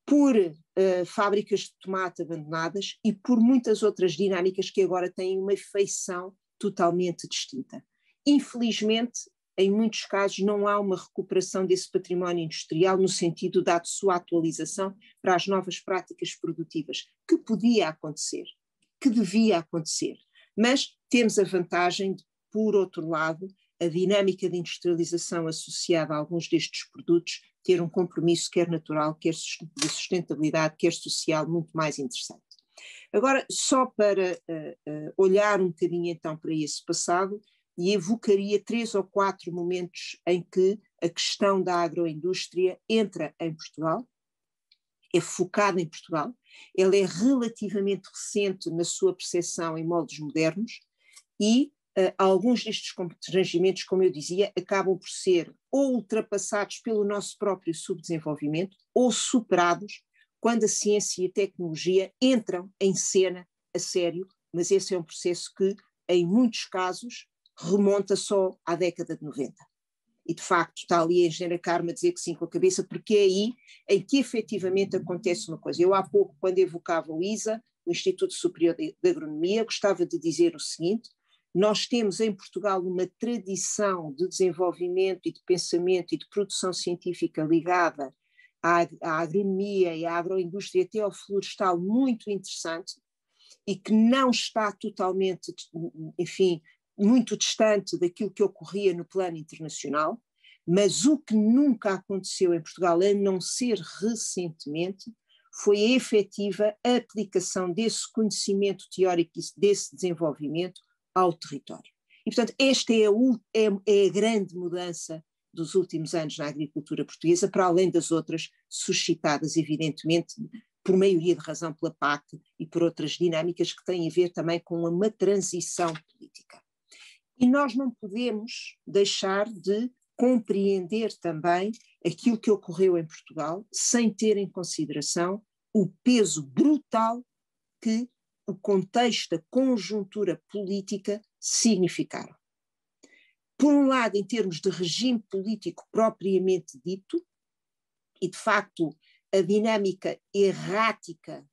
por uh, fábricas de tomate abandonadas e por muitas outras dinâmicas que agora têm uma feição totalmente distinta. Infelizmente, em muitos casos não há uma recuperação desse património industrial no sentido da sua atualização para as novas práticas produtivas, que podia acontecer, que devia acontecer. Mas temos a vantagem, de, por outro lado, a dinâmica de industrialização associada a alguns destes produtos ter um compromisso quer natural, quer de sustentabilidade, quer social muito mais interessante. Agora, só para uh, uh, olhar um bocadinho então para esse passado, e evocaria três ou quatro momentos em que a questão da agroindústria entra em Portugal, é focada em Portugal, ela é relativamente recente na sua percepção em moldes modernos e uh, alguns destes constrangimentos, como eu dizia, acabam por ser ou ultrapassados pelo nosso próprio subdesenvolvimento ou superados quando a ciência e a tecnologia entram em cena a sério, mas esse é um processo que, em muitos casos, remonta só à década de 90. E de facto está ali a engenheira Karma a dizer que sim com a cabeça, porque é aí em que efetivamente acontece uma coisa. Eu há pouco, quando evocava o ISA, o Instituto Superior de, Agronomia, gostava de dizer o seguinte, nós temos em Portugal uma tradição de desenvolvimento e de pensamento e de produção científica ligada à, à agronomia e à agroindústria até ao florestal muito interessante e que não está totalmente, enfim, muito distante daquilo que ocorria no plano internacional, mas o que nunca aconteceu em Portugal, a não ser recentemente, foi a efetiva aplicação desse conhecimento teórico desse desenvolvimento ao território. E, portanto, esta é a, é, é a grande mudança dos últimos anos na agricultura portuguesa, para além das outras suscitadas, evidentemente, por maioria de razão pela PAC e por outras dinâmicas que têm a ver também com uma transição política. E nós não podemos deixar de compreender também aquilo que ocorreu em Portugal, sem ter em consideração o peso brutal que o contexto, a conjuntura política significaram. Por um lado, em termos de regime político propriamente dito, e de facto a dinâmica errática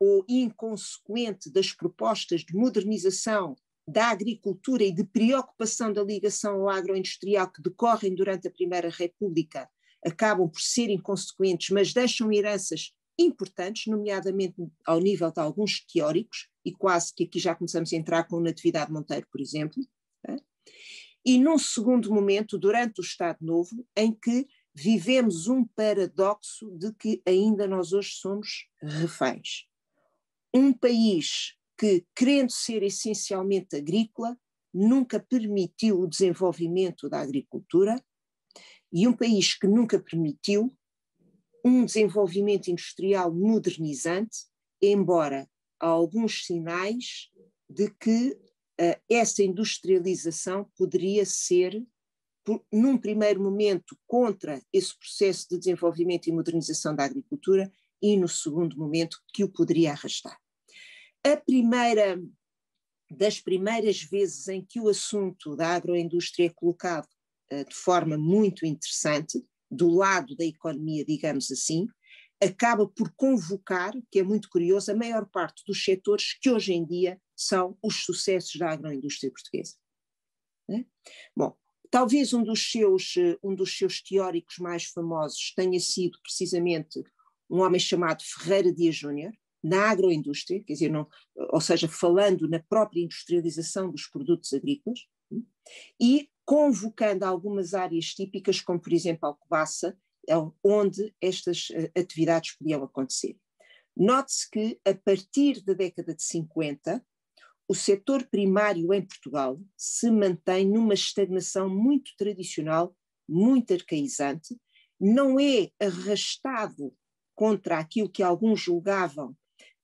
ou inconsequente das propostas de modernização da agricultura e de preocupação da ligação ao agroindustrial que decorrem durante a Primeira República acabam por ser inconsequentes, mas deixam heranças importantes, nomeadamente ao nível de alguns teóricos, e quase que aqui já começamos a entrar com Natividade Monteiro, por exemplo. Tá? E num segundo momento, durante o Estado Novo, em que vivemos um paradoxo de que ainda nós hoje somos reféns. Um país que, querendo ser essencialmente agrícola, nunca permitiu o desenvolvimento da agricultura e um país que nunca permitiu um desenvolvimento industrial modernizante, embora há alguns sinais de que uh, essa industrialização poderia ser, por, num primeiro momento, contra esse processo de desenvolvimento e modernização da agricultura e, no segundo momento, que o poderia arrastar. A primeira das primeiras vezes em que o assunto da agroindústria é colocado uh, de forma muito interessante, do lado da economia, digamos assim, acaba por convocar, que é muito curioso, a maior parte dos setores que hoje em dia são os sucessos da agroindústria portuguesa. Né? Bom, talvez um dos, seus, eh, um dos seus teóricos mais famosos tenha sido precisamente um homem chamado Ferreira Dias Júnior, na agroindústria, quer dizer, não, ou seja, falando na própria industrialização dos produtos agrícolas, hum, e convocando algumas áreas típicas, como por exemplo a Alcobaça, é onde estas eh, atividades podiam acontecer. Note-se que, a partir da década de 50, o setor primário em Portugal se mantém numa estagnação muito tradicional, muito arcaizante, não é arrastado contra aquilo que alguns julgavam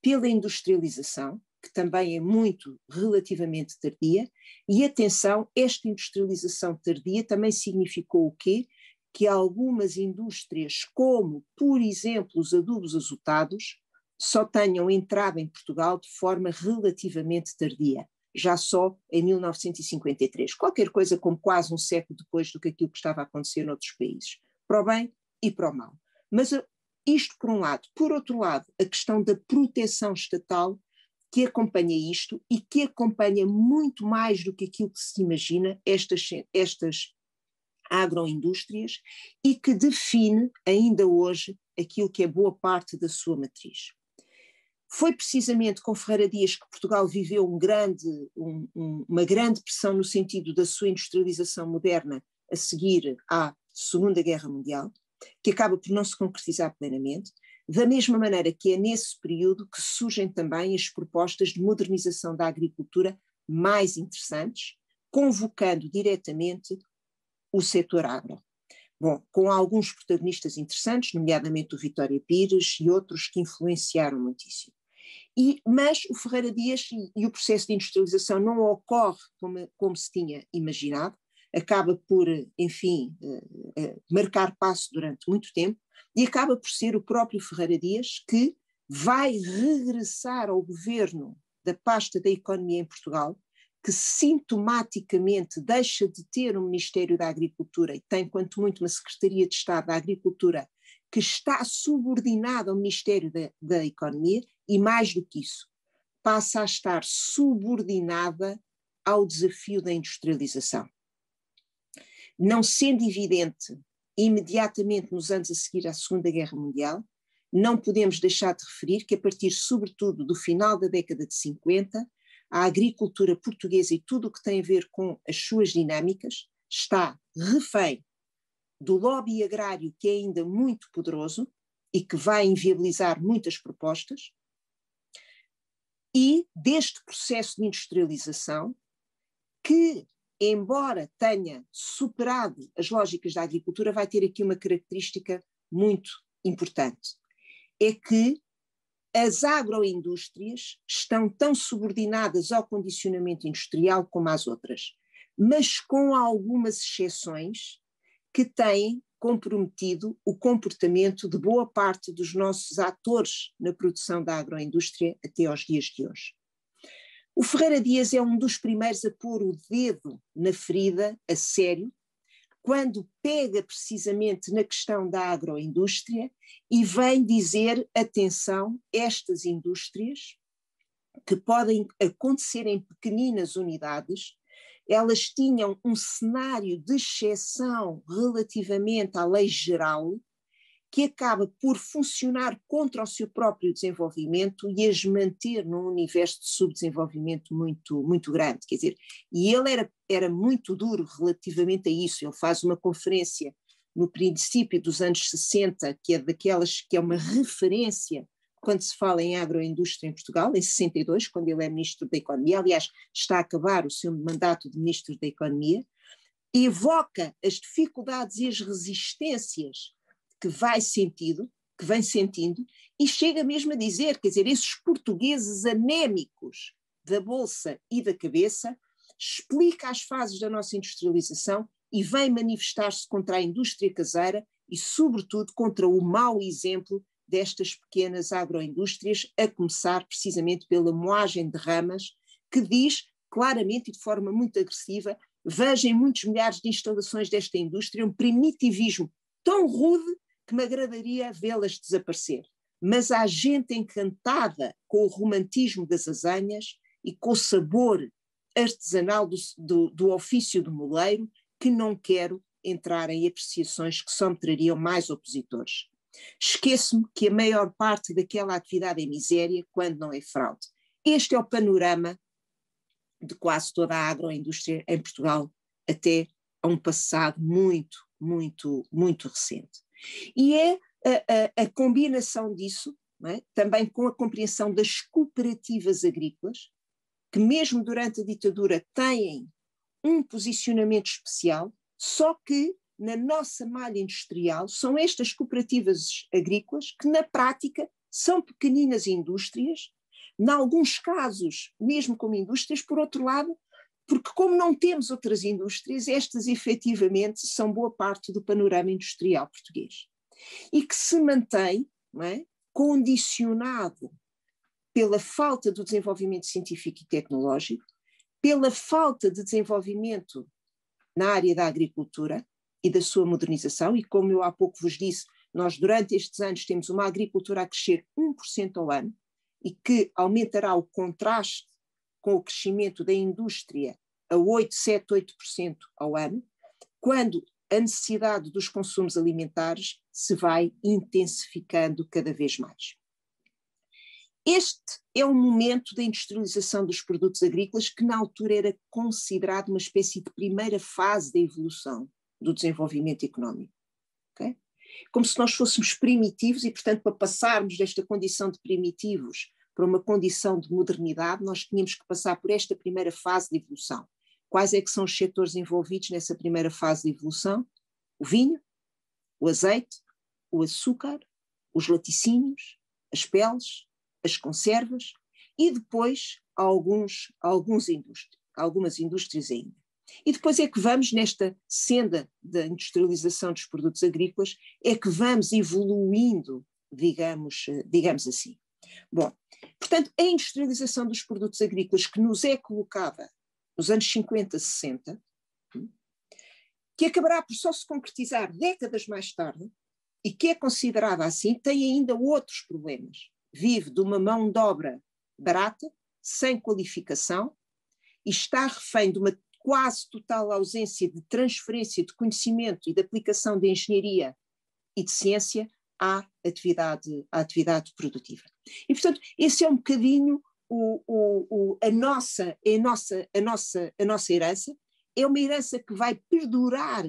pela industrialização, que também é muito relativamente tardia, e atenção, esta industrialização tardia também significou o quê? Que algumas indústrias, como por exemplo os adubos azotados, só tenham entrado em Portugal de forma relativamente tardia, já só em 1953, qualquer coisa como quase um século depois do que aquilo que estava a acontecer noutros países, para o bem e para o mal. Mas eh, isto por um lado. Por outro lado, a questão da proteção estatal que acompanha isto e que acompanha muito mais do que aquilo que se imagina estas, estas agroindústrias e que define ainda hoje aquilo que é boa parte da sua matriz. Foi precisamente com Ferreira Dias que Portugal viveu um grande, um, um, uma grande pressão no sentido da sua industrialização moderna a seguir à Segunda Guerra Mundial, que acaba por não se concretizar plenamente, da mesma maneira que é nesse período que surgem também as propostas de modernização da agricultura mais interessantes, convocando diretamente o setor agro. Bom, com alguns protagonistas interessantes, nomeadamente o Vitória Pires e outros que influenciaram muitíssimo. E, mas o Ferreira Dias e, e o processo de industrialização não ocorre como, como se tinha imaginado, acaba por, enfim, eh, eh, marcar passo durante muito tempo e acaba por ser o próprio Ferreira Dias que vai regressar ao governo da pasta da economia em Portugal, que sintomaticamente deixa de ter um Ministério da Agricultura e tem, quanto muito, uma Secretaria de Estado da Agricultura que está subordinada ao Ministério da, da Economia e, mais do que isso, passa a estar subordinada ao desafio da industrialização não sendo evidente imediatamente nos anos a seguir à Segunda Guerra Mundial, não podemos deixar de referir que, a partir, sobretudo, do final da década de 50, a agricultura portuguesa e tudo o que tem a ver com as suas dinâmicas está refém do lobby agrário que é ainda muito poderoso e que vai inviabilizar muitas propostas, e deste processo de industrialização que embora tenha superado as lógicas da agricultura, vai ter aqui uma característica muito importante: é que as agroindústrias estão tão subordinadas ao condicionamento industrial como as outras, mas com algumas exceções que têm comprometido o comportamento de boa parte dos nossos atores na produção da agroindústria até aos dias de hoje. O Ferreira Dias é um dos primeiros a pôr o dedo na ferida, a sério, quando pega precisamente na questão da agroindústria e vem dizer: atenção, estas indústrias, que podem acontecer em pequeninas unidades, elas tinham um cenário de exceção relativamente à lei geral, que acaba por funcionar contra o seu próprio desenvolvimento e as manter num universo de subdesenvolvimento muito, muito grande. Quer dizer, e ele era, era muito duro relativamente a isso. Ele faz uma conferência no princípio dos anos 60, que é daquelas que é uma referência quando se fala em agroindústria em Portugal, em 62, quando ele é ministro da Economia, aliás, está a acabar o seu mandato de ministro da Economia, evoca as dificuldades e as resistências que vai sentido, que vem sentindo, e chega mesmo a dizer, quer dizer, esses portugueses anémicos da bolsa e da cabeça explica as fases da nossa industrialização e vem manifestar-se contra a indústria caseira e, sobretudo, contra o mau exemplo destas pequenas agroindústrias, a começar precisamente pela moagem de ramas, que diz claramente e de forma muito agressiva: veja em muitos milhares de instalações desta indústria um primitivismo tão rude que me agradaria vê-las desaparecer, mas há gente encantada com o romantismo das azanhas e com o sabor artesanal do, do, do ofício do moleiro que não quero entrar em apreciações que só me trariam mais opositores. Esqueço-me que a maior parte daquela atividade é miséria quando não é fraude. Este é o panorama de quase toda a agroindústria em Portugal até a um passado muito, muito, muito recente. E é a, a, a combinação disso, é? também com a compreensão das cooperativas agrícolas, que mesmo durante a ditadura têm um posicionamento especial, só que na nossa malha industrial são estas cooperativas agrícolas que, na prática, são pequeninas indústrias, em alguns casos, mesmo como indústrias, por outro lado, porque como não temos outras indústrias, estas efetivamente são boa parte do panorama industrial português e que se mantém é, condicionado pela falta do desenvolvimento científico e tecnológico, pela falta de desenvolvimento na área da agricultura e da sua modernização, e como eu há pouco vos disse, nós durante estes anos temos uma agricultura a crescer 1% ao ano e que aumentará o contraste com o crescimento da indústria a 8, 7, 8% ao ano, quando a necessidade dos consumos alimentares se vai intensificando cada vez mais. Este é um momento da industrialização dos produtos agrícolas que na altura era considerado uma espécie de primeira fase da evolução do desenvolvimento económico. Okay? Como se nós fôssemos primitivos e, portanto, para passarmos desta condição de primitivos para uma condição de modernidade, nós tínhamos que passar por esta primeira fase de evolução. Quais é que são os setores envolvidos nessa primeira fase de evolução? O vinho, o azeite, o açúcar, os laticínios, as peles, as conservas e depois alguns, alguns indústria, algumas indústrias ainda. E depois é que vamos nesta senda da industrialização dos produtos agrícolas, é que vamos evoluindo, digamos, eh, digamos assim. Bom, portanto, a industrialização dos produtos agrícolas que nos é colocada nos anos 50, 60, que acabará por só se concretizar décadas mais tarde, e que é considerada assim, tem ainda outros problemas. Vive de uma mão de obra barata, sem qualificação, e está refém de uma quase total ausência de transferência de conhecimento e de aplicação de engenharia e de ciência à atividade, à atividade produtiva. E, portanto, esse é um bocadinho o, o, o, a, nossa, é a, nossa, a, nossa, a nossa herança. É uma herança que vai perdurar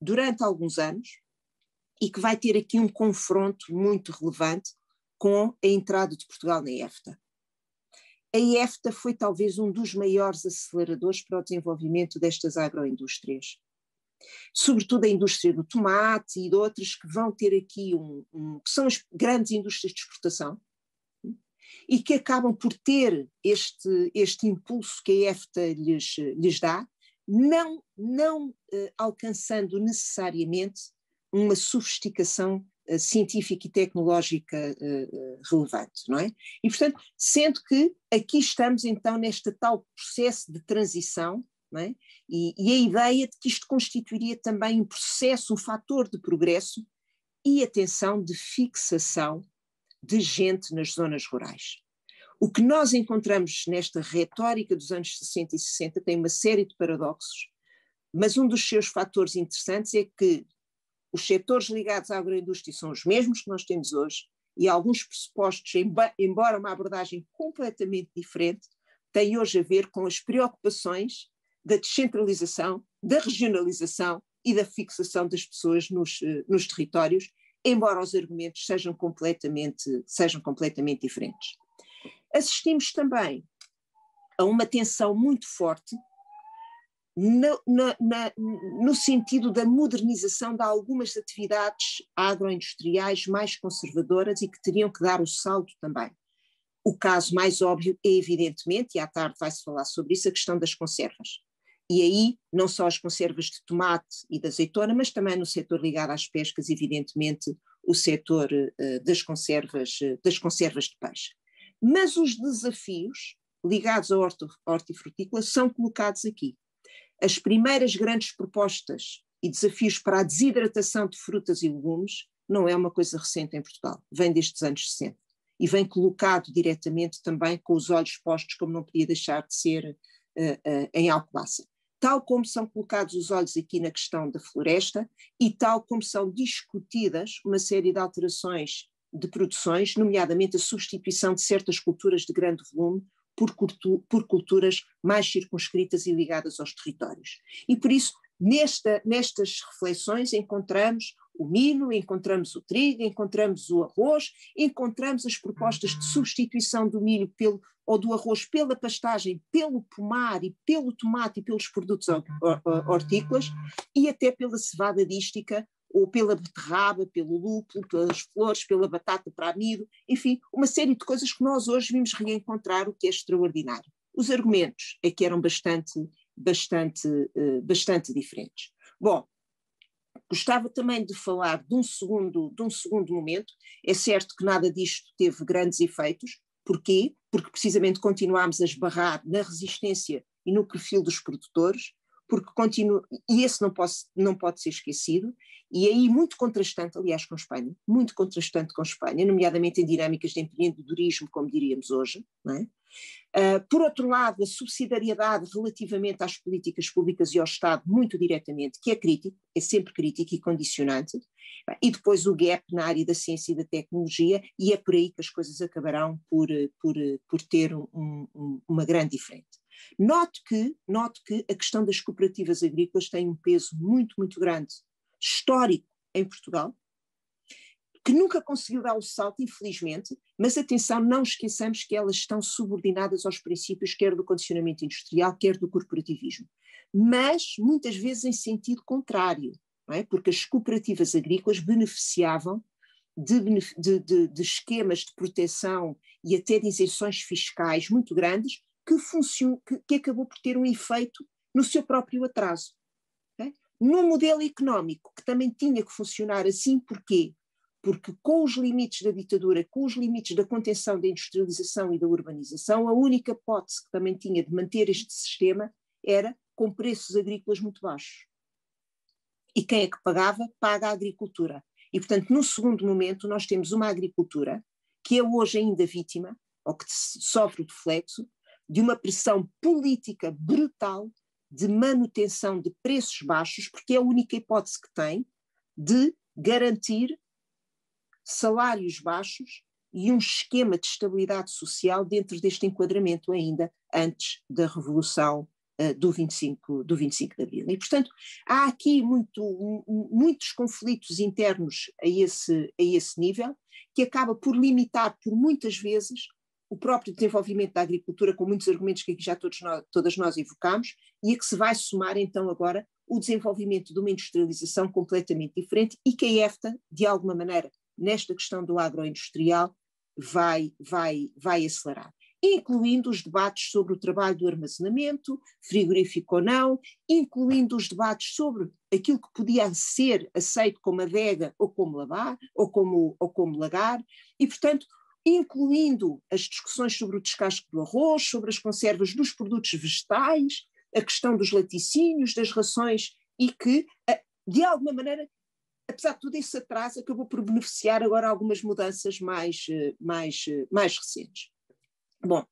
durante alguns anos e que vai ter aqui um confronto muito relevante com a entrada de Portugal na EFTA. A EFTA foi talvez um dos maiores aceleradores para o desenvolvimento destas agroindústrias sobretudo a indústria do tomate e de outras que vão ter aqui um, um que são as grandes indústrias de exportação hum, e que acabam por ter este, este impulso que a EFTA lhes, lhes dá, não, não eh, alcançando necessariamente uma sofisticação eh, científica e tecnológica eh, relevante, não é? E portanto, sendo que aqui estamos então neste tal processo de transição é? E, e, a ideia de que isto constituiria também um processo, um fator de progresso e atenção de fixação de gente nas zonas rurais. O que nós encontramos nesta retórica dos anos 60 e 60 tem uma série de paradoxos, mas um dos seus fatores interessantes é que os setores ligados à agroindústria são os mesmos que nós temos hoje e alguns pressupostos, embora uma abordagem completamente diferente, têm hoje a ver com as preocupações da descentralização, da regionalização e da fixação das pessoas nos, eh, nos territórios, embora os argumentos sejam completamente, sejam completamente diferentes. Assistimos também a uma tensão muito forte no, na, na, no sentido da modernização de algumas atividades agroindustriais mais conservadoras e que teriam que dar o salto também. O caso mais óbvio é, evidentemente, e à tarde vai-se falar sobre isso, a questão das conservas. E aí, não só as conservas de tomate e de azeitona, mas também no setor ligado às pescas, evidentemente, o setor uh, das, conservas, uh, das conservas de peixe. Mas os desafios ligados à hortifrutícola são colocados aqui. As primeiras grandes propostas e desafios para a desidratação de frutas e legumes não é uma coisa recente em Portugal, vem destes anos 60 e vem colocado diretamente também com os olhos postos, como não podia deixar de ser, uh, uh, em Alcobaça tal como são colocados os olhos aqui na questão da floresta e tal como são discutidas uma série de alterações de produções, nomeadamente a substituição de certas culturas de grande volume por, culturas mais circunscritas e ligadas aos territórios. E por isso Nesta, nestas reflexões encontramos o milho, encontramos o trigo, encontramos o arroz, encontramos as propostas de substituição do milho pelo, ou do arroz pela pastagem, pelo pomar e pelo tomate e pelos produtos hortícolas e até pela cevada dística ou pela beterraba, pelo lúpulo, pelas flores, pela batata para amido, enfim, uma série de coisas que nós hoje vimos reencontrar, o que é extraordinário. Os argumentos é que eram bastante bastante, eh, bastante diferentes. Bom, gostava também de falar de um, segundo, de um segundo momento. É certo que nada disto teve grandes efeitos. Porquê? Porque precisamente continuámos a esbarrar na resistência e no perfil dos produtores, porque continua, e esse não, posso, não pode ser esquecido, e é aí muito contrastante, aliás, com a Espanha, muito contrastante com a Espanha, nomeadamente em dinâmicas de empreendedorismo, como diríamos hoje, não é? Uh, por outro lado, a subsidiariedade relativamente às políticas públicas e ao Estado, muito diretamente, que é crítico, é sempre crítico e condicionante, e depois o gap na área da ciência e da tecnologia, e é por aí que as coisas acabarão por, por, por ter um, um, uma grande diferença. Note que, note que a questão das cooperativas agrícolas tem um peso muito, muito grande, histórico em Portugal, que nunca conseguiu dar o salto, infelizmente, mas atenção, não esqueçamos que elas estão subordinadas aos princípios quer do condicionamento industrial, quer do corporativismo, mas muitas vezes em sentido contrário, é? porque as cooperativas agrícolas beneficiavam de, de, de esquemas de proteção e até de isenções fiscais muito grandes, que, funcion... que, que acabou por ter um efeito no seu próprio atraso. É? no Num modelo económico que também tinha que funcionar assim, porquê? porque com os limites da ditadura, com os limites da contenção da industrialização e da urbanização, a única hipótese que também tinha de manter este sistema era com preços agrícolas muito baixos. E quem é que pagava? Paga a agricultura. E, portanto, no segundo momento, nós temos uma agricultura que é hoje ainda vítima, ou que sofre o reflexo, de uma pressão política brutal de manutenção de preços baixos, porque é a única hipótese que tem de garantir salários baixos e um esquema de estabilidade social dentro deste enquadramento ainda antes da Revolução uh, do, 25, do 25 de Abril. E, portanto, há aqui muito, muitos conflitos internos a esse, a esse nível, que acaba por limitar, por muitas vezes, o próprio desenvolvimento da agricultura, com muitos argumentos que aqui já todos nós, todas nós evocámos, e a que se vai somar então agora o desenvolvimento de uma industrialização completamente diferente e que a é EFTA, de alguma maneira, nesta questão do agroindustrial vai, vai, vai acelerar incluindo os debates sobre o trabalho do armazenamento, frigorífico ou não, incluindo os debates sobre aquilo que podia ser aceito como adega ou como lavar, ou como, ou como lagar, e portanto, incluindo as discussões sobre o descasco do arroz, sobre as conservas dos produtos vegetais, a questão dos laticínios, das rações, e que, de alguma maneira, apesar de tudo esse atraso acabou por beneficiar agora algumas mudanças mais, eh, mais, eh, mais recentes. Bom,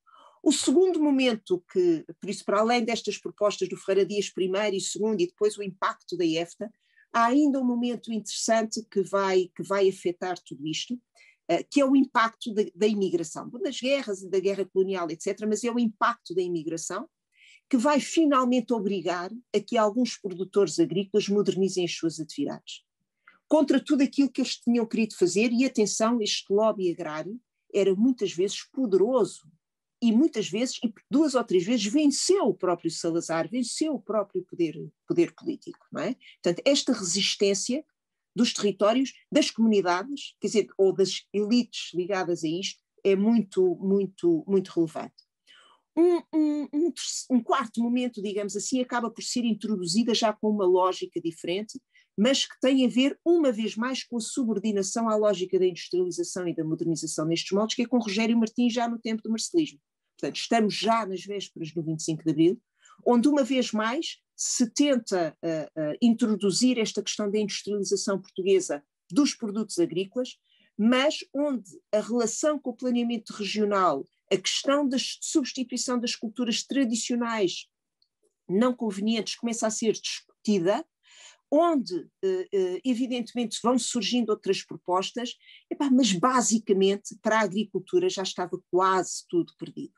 o segundo momento que, por isso, para além destas propostas do Ferreira Dias primeiro e segundo e depois o impacto da EFTA, há ainda um momento interessante que vai, que vai afetar tudo isto, eh, que é o impacto da, da imigração, das guerras, da guerra colonial, etc., mas é o impacto da imigração que vai finalmente obrigar a que alguns produtores agrícolas modernizem as suas atividades contra tudo aquilo que eles tinham querido fazer, e atenção, este lobby agrário era muitas vezes poderoso e muitas vezes, e duas ou três vezes, venceu o próprio Salazar, venceu o próprio poder, poder político. Não é? Portanto, esta resistência dos territórios, das comunidades, quer dizer, ou das elites ligadas a isto, é muito, muito, muito relevante. Um, um, um, um quarto momento, digamos assim, acaba por ser introduzida já com uma lógica diferente, mas que tem a ver, uma vez mais, com a subordinação à lógica da industrialização e da modernização nestes moldes, que é com Rogério Martins já no tempo do marcelismo. Portanto, estamos já nas vésperas do 25 de Abril, onde, uma vez mais, se tenta uh, uh, introduzir esta questão da industrialização portuguesa dos produtos agrícolas, mas onde a relação com o planeamento regional, a questão da substituição das culturas tradicionais não convenientes começa a ser discutida onde eh, eh, evidentemente vão surgindo outras propostas, epá, mas basicamente para a agricultura já estava quase tudo perdido.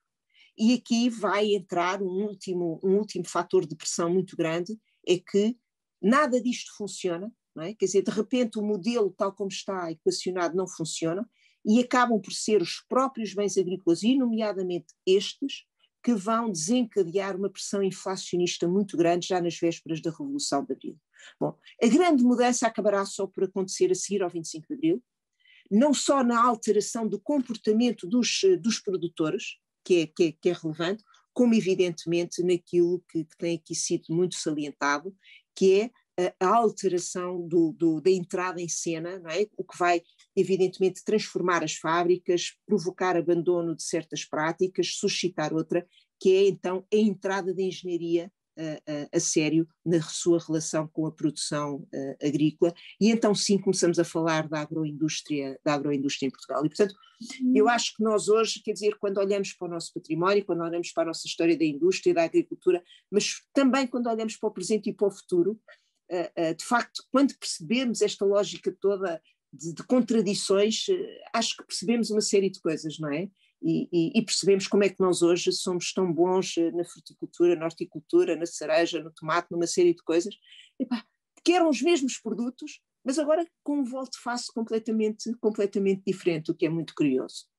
E aqui vai entrar um último, um último fator de pressão muito grande, é que nada disto funciona, é? quer dizer, de repente o modelo tal como está equacionado não funciona, e acabam por ser os próprios bens agrícolas, e nomeadamente estes, que vão desencadear uma pressão inflacionista muito grande já nas vésperas da Revolução de Abril. Bom, a grande mudança acabará só por acontecer a seguir ao 25 de Abril, não só na alteração do comportamento dos, dos produtores, que é, que, é, que é relevante, como evidentemente naquilo que, que, tem aqui sido muito salientado, que é a alteração do, do, da entrada em cena, é? o que vai evidentemente, transformar as fábricas, provocar abandono de certas práticas, suscitar outra, que é então a entrada da engenharia a, a, a sério na sua relação com a produção a, eh, agrícola e então sim começamos a falar da agroindústria, da agroindústria em Portugal. E portanto, uhum. eu acho que nós hoje, quer dizer, quando olhamos para o nosso património, quando olhamos para a nossa história da indústria, da agricultura, mas também quando olhamos para o presente e para o futuro, eh, eh, de facto, quando percebemos esta lógica toda de, de, contradições, eh, acho que percebemos uma série de coisas, não é? E, e, e, percebemos como é que nós hoje somos tão bons eh, na fruticultura, na horticultura, na cereja, no tomate, numa série de coisas, Epá, que eram os mesmos produtos, mas agora com um volte face completamente, completamente diferente, o que é muito curioso.